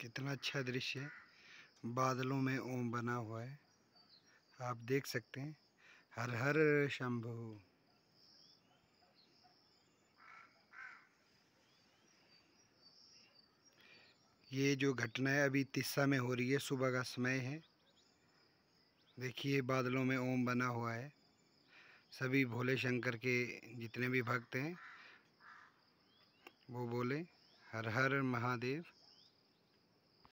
कितना अच्छा दृश्य है बादलों में ओम बना हुआ है आप देख सकते हैं हर हर शंभु ये जो घटना है अभी तिस्सा में हो रही है सुबह का समय है देखिए बादलों में ओम बना हुआ है सभी भोले शंकर के जितने भी भक्त हैं वो बोले हर हर महादेव